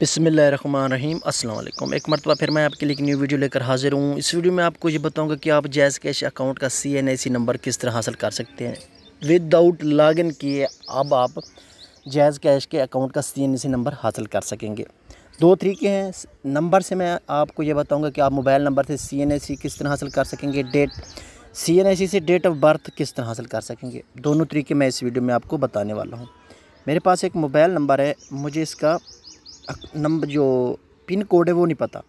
बसमीम अल्लाम एक मरतबा फिर मैं आपके लिए एक न्यू वीडियो लेकर हाजिर हूँ इस वीडियो में आपको ये बताऊँगा कि आप जैज़ कैश अकाउंट का सी एन सी नंबर किस तरह हासिल कर सकते हैं विदाउट इन किए अब आप जैज़ कैश के अकाउंट का सी एन सी नंबर हासिल कर सकेंगे दो तरीके हैं नंबर से मैं आपको ये बताऊँगा कि आप मोबाइल नंबर से सी एन सी किस तरह हासिल कर सकेंगे डेट सी एन सी से डेट ऑफ बर्थ किस तरह हासिल कर सकेंगे दोनों तरीके मैं इस वीडियो में आपको बताने वाला हूँ मेरे पास एक मोबाइल नंबर है मुझे इसका नंबर जो पिन कोड है वो नहीं पता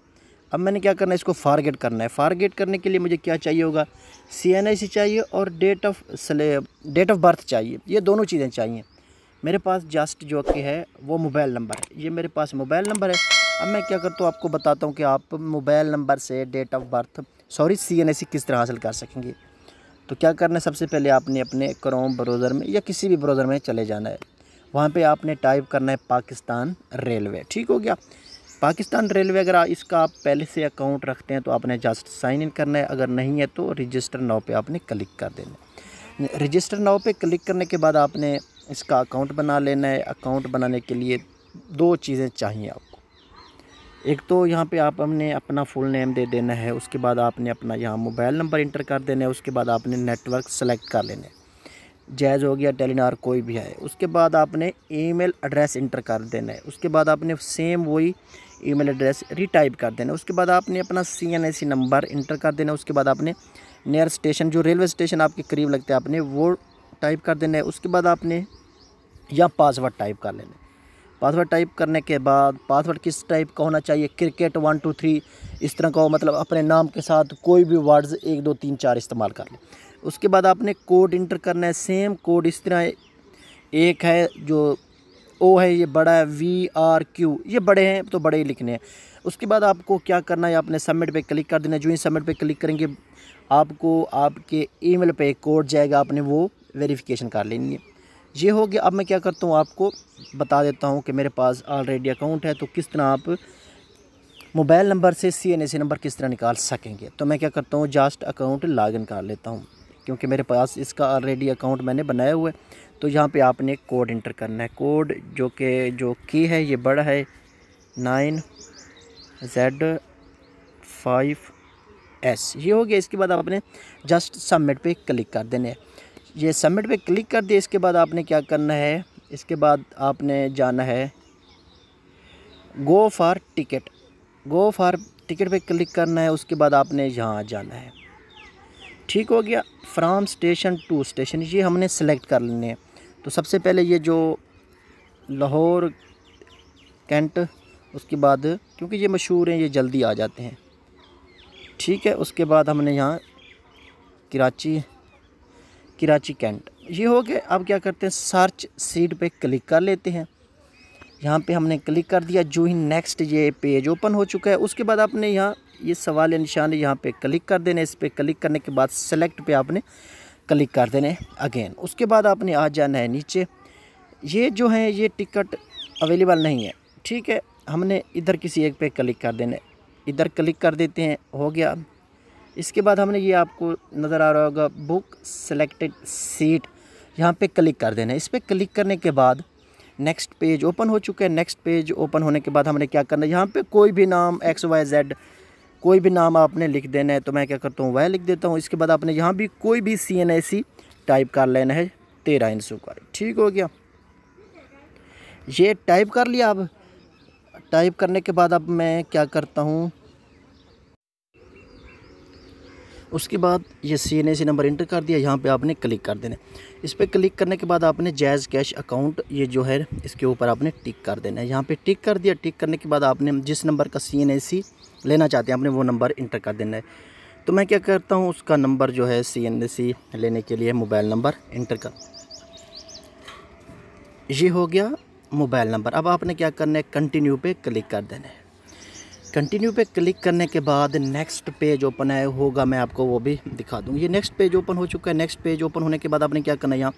अब मैंने क्या करना है इसको फारगेट करना है फारगेट करने के लिए मुझे क्या चाहिए होगा सी एन आई सी चाहिए और date of date of birth चाहिए ये दोनों चीज़ें चाहिए मेरे पास जस्ट जो कि है वो मोबाइल नंबर है ये मेरे पास मोबाइल नंबर है अब मैं क्या करता हूँ आपको बताता हूँ कि आप मोबाइल नंबर से date of birth sorry C N किस तरह हासिल कर सकेंगे तो क्या करना है सबसे पहले आपने अपने क्रोम ब्राउज़र में या किसी भी ब्राउज़र में चले जाना है वहाँ पे आपने टाइप करना है पाकिस्तान रेलवे ठीक हो गया पाकिस्तान रेलवे अगर इसका आप पहले से अकाउंट रखते हैं तो आपने जस्ट साइन इन करना है अगर नहीं है तो रजिस्टर नाव पे आपने क्लिक कर देना है रजिस्टर नाव पे क्लिक करने के बाद आपने इसका अकाउंट बना लेना है अकाउंट बनाने के लिए दो चीज़ें चाहिए आपको एक तो यहाँ पे आप हमने अपना फुल नेम दे देना है उसके बाद आपने अपना यहाँ मोबाइल नंबर इंटर कर देना है उसके बाद आपने नेटवर्क सेलेक्ट कर लेना है जैज़ हो गया टेलीनार कोई भी है उसके बाद आपने ईमेल एड्रेस इंटर कर देना है उसके बाद आपने सेम वही ईमेल एड्रेस रिटाइप कर देना है उसके बाद आपने अपना C N S number enter कर देना है उसके बाद आपने नियर स्टेशन जो रेलवे स्टेशन आपके करीब लगता है आपने वो टाइप कर देना है उसके बाद आपने या पासवर्ड टाइप कर लेना है पासवर्ड टाइप करने के बाद पासवर्ड किस टाइप का होना चाहिए क्रिकेट वन टू थ्री इस तरह का हो मतलब अपने नाम के साथ कोई भी वर्ड्स एक दो तीन चार इस्तेमाल कर लें उसके बाद आपने कोड इंटर करना है सेम कोड इस तरह एक है जो ओ है ये बड़ा है वी आर क्यू ये बड़े हैं तो बड़े ही लिखने हैं उसके बाद आपको क्या करना है आपने सबमिट पे क्लिक कर देना जो ही सबमिट पे क्लिक करेंगे आपको आपके ईमेल पे कोड जाएगा आपने वो वेरिफिकेशन कर लेनी है ये हो गया अब मैं क्या करता हूँ आपको बता देता हूँ कि मेरे पास ऑलरेडी अकाउंट है तो किस तरह आप मोबाइल नंबर से सी एन ए सी नंबर किस तरह निकाल सकेंगे तो मैं क्या करता हूँ जस्ट अकाउंट लॉग कर लेता हूँ क्योंकि मेरे पास इसका ऑलरेडी अकाउंट मैंने बनाया हुआ है तो यहाँ पे आपने कोड इंटर करना है कोड जो कि जो की है ये बड़ा है नाइन जेड फाइव एस ये हो गया इसके बाद आपने जस्ट सबमिट पे क्लिक कर देने है ये सबमिट पे क्लिक कर दिया इसके बाद आपने क्या करना है इसके बाद आपने जाना है go for ticket go for ticket पे क्लिक करना है उसके बाद आपने यहाँ जाना है ठीक हो गया फ्राम स्टेशन टू स्टेशन ये हमने सेलेक्ट कर लेने हैं तो सबसे पहले ये जो लाहौर कैंट उसके बाद क्योंकि ये मशहूर हैं ये जल्दी आ जाते हैं ठीक है उसके बाद हमने यहाँ कराची कराची कैंट ये हो गया अब क्या करते हैं सर्च सीट पे क्लिक कर लेते हैं यहाँ पे हमने क्लिक कर दिया जो ही नेक्स्ट ये पेज ओपन हो चुका है उसके बाद आपने यहाँ ये सवाल या निशान यहाँ पे क्लिक कर देने इस पर क्लिक करने के बाद सेलेक्ट पे आपने क्लिक कर देने अगेन उसके बाद आपने आ जाना है नीचे ये जो है ये टिकट अवेलेबल नहीं है ठीक है हमने इधर किसी एक पे क्लिक कर देने इधर क्लिक कर देते हैं हो गया इसके बाद हमने ये आपको नज़र आ रहा होगा बुक सेलेक्टेड सीट यहाँ पे क्लिक कर देना इस पर क्लिक करने के बाद नेक्स्ट पेज ओपन हो चुका है नेक्स्ट पेज ओपन होने के बाद हमने क्या करना है यहाँ पे कोई भी नाम एक्स वाई जेड कोई भी नाम आपने लिख देना है तो मैं क्या करता हूँ वह लिख देता हूँ इसके बाद आपने यहाँ भी कोई भी सी एन सी टाइप कर लेना है तेरह इंसों का ठीक हो गया ये टाइप कर लिया अब टाइप करने के बाद अब मैं क्या करता हूँ उसके बाद ये C N A C number enter कर दिया यहाँ पे आपने क्लिक कर देना इस पर क्लिक करने के बाद आपने जैज़ कैश अकाउंट ये जो है इसके ऊपर आपने टिक कर देना है यहाँ पे टिक कर दिया टिक करने के बाद आपने जिस नंबर का सी एन ए सी लेना चाहते हैं आपने वो नंबर इंटर कर देना है तो मैं क्या करता हूँ उसका नंबर जो है सी एन ए सी लेने के लिए मोबाइल नंबर इंटर कर ये हो गया मोबाइल नंबर अब आपने क्या करना है कंटिन्यू पे क्लिक कर देना है कंटिन्यू पे क्लिक करने के बाद नेक्स्ट पेज ओपन है होगा मैं आपको वो भी दिखा दूँ ये नेक्स्ट पेज ओपन हो चुका है नेक्स्ट पेज ओपन होने के बाद आपने क्या करना है यहाँ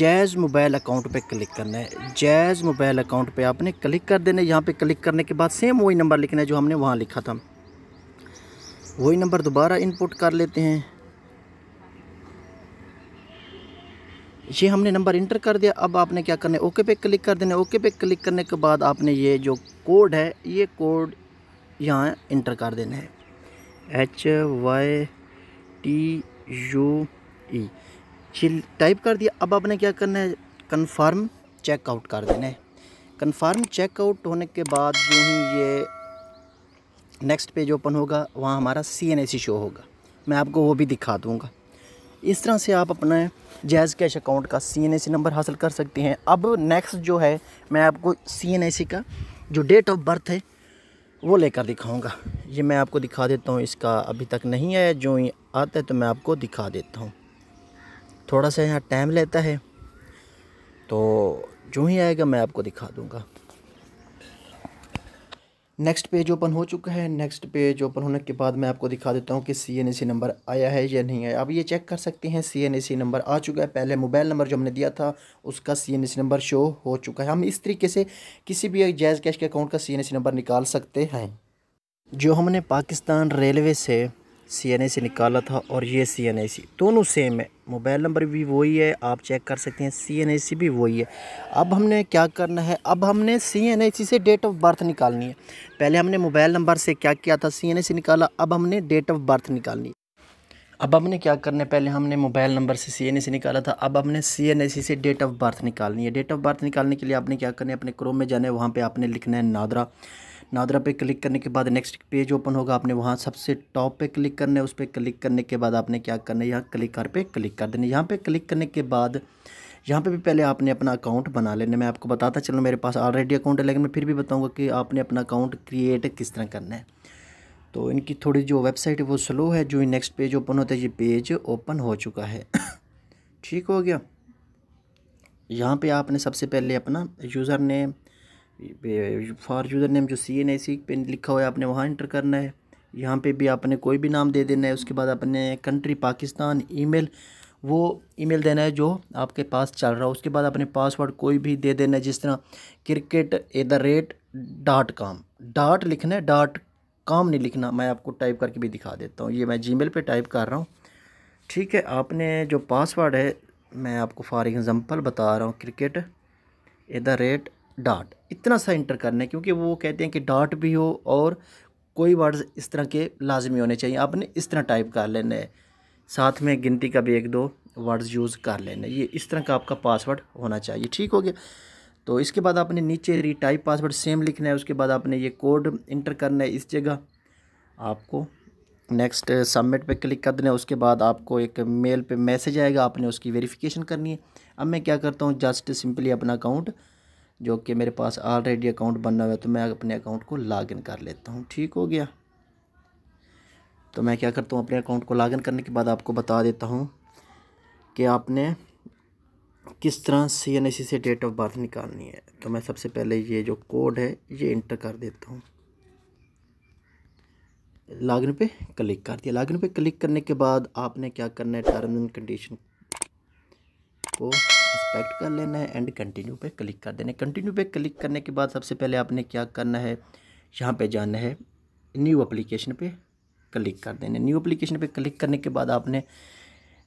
जैज़ मोबाइल अकाउंट पे क्लिक करना है जैज़ मोबाइल अकाउंट पे आपने क्लिक कर देना है यहाँ पे क्लिक करने के बाद सेम वही नंबर लिखना है जो हमने वहाँ लिखा था वही नंबर दोबारा इनपुट कर लेते हैं ये हमने नंबर इंटर कर दिया अब आपने क्या करना है ओके पे क्लिक कर देना ओके पे क्लिक करने के बाद आपने ये जो कोड है ये कोड यहाँ इंटर कर देना है H Y T U E chill type कर दिया अब आपने क्या करना है कन्फर्म चेकआउट कर देना है कन्फर्म चेकआउट होने के बाद जो ही ये नेक्स्ट पेज ओपन होगा वहाँ हमारा सी एन शो होगा मैं आपको वो भी दिखा दूँगा इस तरह से आप अपना जैज़ कैश अकाउंट का सी एन नंबर हासिल कर सकते हैं अब नेक्स्ट जो है मैं आपको सी एन का जो डेट ऑफ बर्थ है वो लेकर दिखाऊंगा ये मैं आपको दिखा देता हूँ इसका अभी तक नहीं आया जो ही आता है तो मैं आपको दिखा देता हूँ थोड़ा सा यहाँ टाइम लेता है तो जो ही आएगा मैं आपको दिखा दूँगा नेक्स्ट पेज ओपन हो चुका है नेक्स्ट पेज ओपन होने के बाद मैं आपको दिखा देता हूँ कि सी एन ए सी नंबर आया है या नहीं आया आप ये चेक कर सकते हैं सी एन ए सी नंबर आ चुका है पहले मोबाइल नंबर जो हमने दिया था उसका C N A C number show हो चुका है हम इस तरीके से किसी भी जैज़ कैश के अकाउंट का सी एन ए सी नंबर निकाल सकते हैं जो हमने पाकिस्तान रेलवे से सी एन ए से निकाला था और ये सी एन ए सी दोनों सेम है मोबाइल नंबर भी वही है आप चेक कर सकते हैं सी एन ए सी भी वही है अब हमने क्या करना है अब हमने सी एन ए सी से डेट ऑफ बर्थ निकालनी है पहले हमने मोबाइल नंबर से क्या किया था सी एन ए सी निकाला अब हमने डेट ऑफ बर्थ निकालनी अब हमने क्या करना है पहले हमने मोबाइल नंबर से सी एन ए सी निकाला था अब हमने सी एन ए सी से डेट ऑफ बर्थ निकालनी है डेट ऑफ बर्थ निकालने के लिए आपने क्या करना है अपने क्रोम में जाना है वहाँ पर आपने लिखना है नादरा नादरा पे क्लिक करने के बाद नेक्स्ट पेज ओपन होगा आपने वहाँ सबसे टॉप पे क्लिक करना है उस पर क्लिक करने के बाद आपने क्या करना है यहाँ क्लिक कर पे क्लिक कर देना यहाँ पे क्लिक करने के बाद यहाँ पे भी पहले आपने अपना अकाउंट बना लेना मैं आपको बताता चलो मेरे पास ऑलरेडी अकाउंट है लेकिन मैं फिर भी बताऊँगा कि आपने अपना अकाउंट क्रिएट किस तरह करना है तो इनकी थोड़ी जो वेबसाइट है वो स्लो है जो नेक्स्ट पेज ओपन होता है ये पेज ओपन हो चुका है ठीक हो गया यहाँ पे आपने सबसे पहले अपना user name for user name जो सी एन सी पे लिखा हुआ है आपने वहाँ इंटर करना है यहाँ पे भी आपने कोई भी नाम दे देना है उसके बाद आपने कंट्री पाकिस्तान ईमेल वो ईमेल देना है जो आपके पास चल रहा है उसके बाद अपने पासवर्ड कोई भी दे देना है जिस तरह cricket at the rate dot com dot लिखना है डॉट कॉम नहीं लिखना मैं आपको टाइप करके भी दिखा देता हूँ ये मैं जी मेल टाइप कर रहा हूँ ठीक है आपने जो पासवर्ड है मैं आपको फॉर एग्ज़ाम्पल बता रहा हूँ cricket at the rate dot इतना सा इंटर करना है क्योंकि वो कहते हैं कि डॉट भी हो और कोई वर्ड्स इस तरह के लाजमी होने चाहिए आपने इस तरह टाइप कर लेना है साथ में गिनती का भी एक दो वर्ड्स यूज़ कर लेना है ये इस तरह का आपका पासवर्ड होना चाहिए ठीक हो गया तो इसके बाद आपने नीचे रीटाइप पासवर्ड सेम लिखना है उसके बाद आपने ये कोड इंटर करना है इस जगह आपको नेक्स्ट सबमिट पे क्लिक कर देना है उसके बाद आपको एक मेल पे मैसेज आएगा आपने उसकी वेरिफिकेशन करनी है अब मैं क्या करता हूँ जस्ट सिंपली अपना अकाउंट जो कि मेरे पास ऑलरेडी अकाउंट बना हुआ है तो मैं अपने अकाउंट को लॉगिन कर लेता हूँ ठीक हो गया तो मैं क्या करता हूँ अपने अकाउंट को लॉगिन करने के बाद आपको बता देता हूँ कि आपने किस तरह सी एन से डेट ऑफ बर्थ निकालनी है तो मैं सबसे पहले ये जो कोड है ये इंटर कर देता हूँ लॉगिन पे क्लिक कर दिया लॉगिन पे क्लिक करने के बाद आपने क्या करना है टर्म एंड कंडीशन को सेलेक्ट कर लेना है एंड कंटिन्यू पे क्लिक कर देना है कंटिन्यू पे क्लिक करने के बाद सबसे पहले आपने क्या करना है यहाँ पे जाना है न्यू अप्लीकेशन पे क्लिक कर देना है न्यू अप्लीकेशन पे क्लिक करने के बाद आपने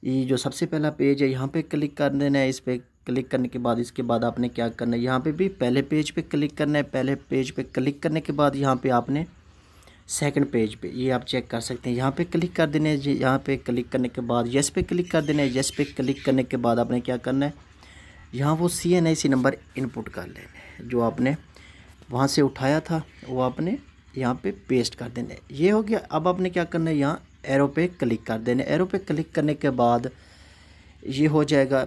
ये जो सबसे पहला पेज है यहाँ पे क्लिक कर देना है इस पर क्लिक करने के बाद इसके बाद आपने क्या करना है यहाँ पर भी पहले पेज पे क्लिक करना है पहले पेज पे क्लिक करने के बाद यहाँ पर आपने सेकंड पेज पे ये आप चेक कर सकते हैं यहाँ पे क्लिक कर देना है यहाँ पे क्लिक करने के बाद यस पे क्लिक कर देना है यस पे क्लिक करने के बाद आपने क्या करना है यहाँ वो C N I C number input कर लेने जो आपने वहाँ से उठाया था वो आपने यहाँ पे पेस्ट कर देने ये हो गया अब आपने क्या करना है यहाँ एरो पे क्लिक कर देने एरो पे क्लिक करने के बाद ये हो जाएगा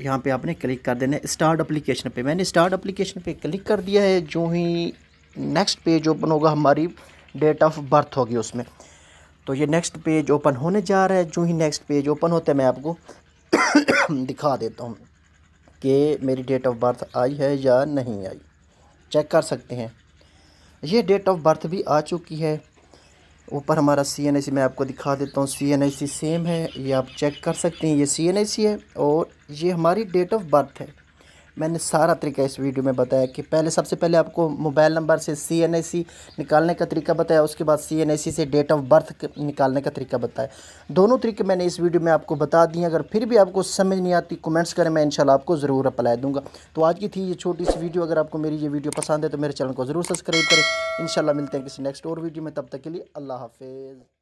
यहाँ पे आपने क्लिक कर देना स्टार्ट अप्लीकेशन पे मैंने स्टार्ट अप्लीकेशन पे क्लिक कर दिया है जो ही नेक्स्ट पेज ओपन होगा हमारी डेट ऑफ बर्थ होगी उसमें तो ये नेक्स्ट पेज ओपन होने जा रहा है जो ही नेक्स्ट पेज ओपन होता है मैं आपको दिखा देता हूँ कि मेरी डेट ऑफ बर्थ आई है या नहीं आई चेक कर सकते हैं ये डेट ऑफ बर्थ भी आ चुकी है ऊपर हमारा सी एन मैं आपको दिखा देता हूँ सी एन सेम है ये आप चेक कर सकते हैं ये सी एन है और ये हमारी डेट ऑफ बर्थ है मैंने सारा तरीका इस वीडियो में बताया कि पहले सबसे पहले आपको मोबाइल नंबर से सी एन निकालने का तरीका बताया उसके बाद सी एन से डेट ऑफ बर्थ निकालने का तरीका बताया दोनों तरीके मैंने इस वीडियो में आपको बता दिए अगर फिर भी आपको समझ नहीं आती कमेंट्स करें मैं इंशाल्लाह आपको ज़रूर अप्लाई दूंगा तो आज की थी ये छोटी सी वीडियो अगर आपको मेरी ये वीडियो पसंद है तो मेरे चैनल को ज़रूर सब्सक्राइब करें इंशाल्लाह मिलते हैं किसी नेक्स्ट और वीडियो में तब तक के लिए अल्लाह हाफिज़